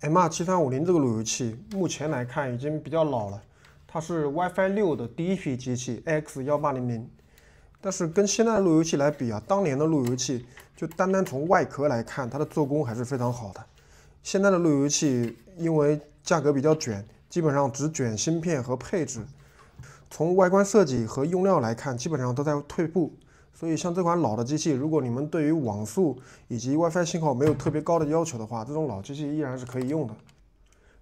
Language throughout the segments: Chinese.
m 2七三五零这个路由器，目前来看已经比较老了，它是 WiFi 六的第一批机器 X 幺八零零，但是跟现在的路由器来比啊，当年的路由器就单单从外壳来看，它的做工还是非常好的。现在的路由器因为价格比较卷，基本上只卷芯片和配置，从外观设计和用料来看，基本上都在退步。所以，像这款老的机器，如果你们对于网速以及 WiFi 信号没有特别高的要求的话，这种老机器依然是可以用的。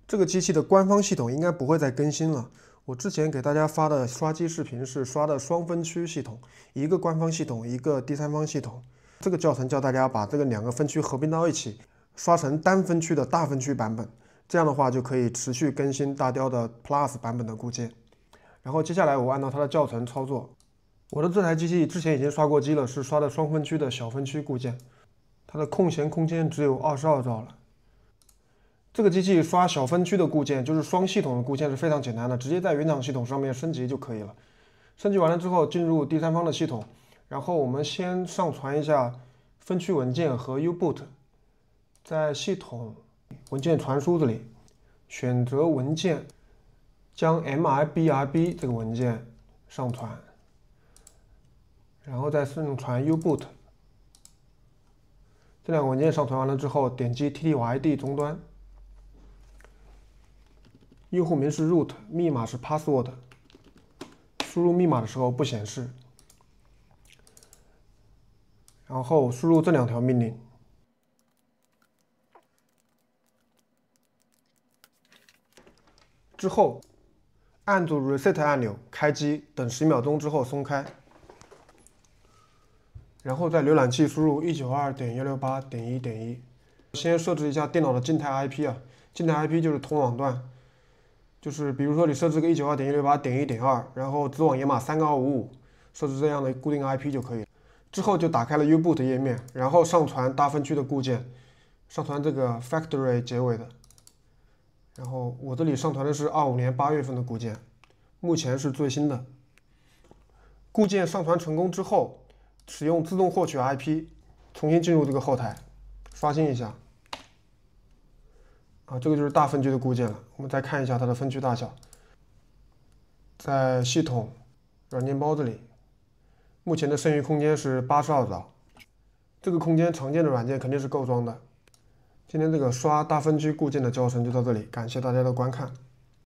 这个机器的官方系统应该不会再更新了。我之前给大家发的刷机视频是刷的双分区系统，一个官方系统，一个第三方系统。这个教程教大家把这个两个分区合并到一起，刷成单分区的大分区版本。这样的话就可以持续更新大雕的 Plus 版本的固件。然后接下来我按照它的教程操作。我的这台机器之前已经刷过机了，是刷的双分区的小分区固件，它的空闲空间只有二十二兆了。这个机器刷小分区的固件就是双系统的固件是非常简单的，直接在原厂系统上面升级就可以了。升级完了之后进入第三方的系统，然后我们先上传一下分区文件和 U-Boot，在系统文件传输这里选择文件，将 mbrb i 这个文件上传。然后再上传 uboot，这两个文件上传完了之后，点击 ttyd 终端，用户名是 root，密码是 password，输入密码的时候不显示，然后输入这两条命令，之后按住 reset 按钮开机，等十秒钟之后松开。然后在浏览器输入一九二点幺六八点一点一，先设置一下电脑的静态 IP 啊。静态 IP 就是同网段，就是比如说你设置个一九二点一六八点一点二，然后子网掩码三个二五五，设置这样的固定 IP 就可以。之后就打开了 U-Boot 页面，然后上传大分区的固件，上传这个 factory 结尾的。然后我这里上传的是二五年八月份的固件，目前是最新的。固件上传成功之后。使用自动获取 IP，重新进入这个后台，刷新一下。啊，这个就是大分区的固件了。我们再看一下它的分区大小，在系统软件包这里，目前的剩余空间是八十二兆。这个空间常见的软件肯定是够装的。今天这个刷大分区固件的教程就到这里，感谢大家的观看。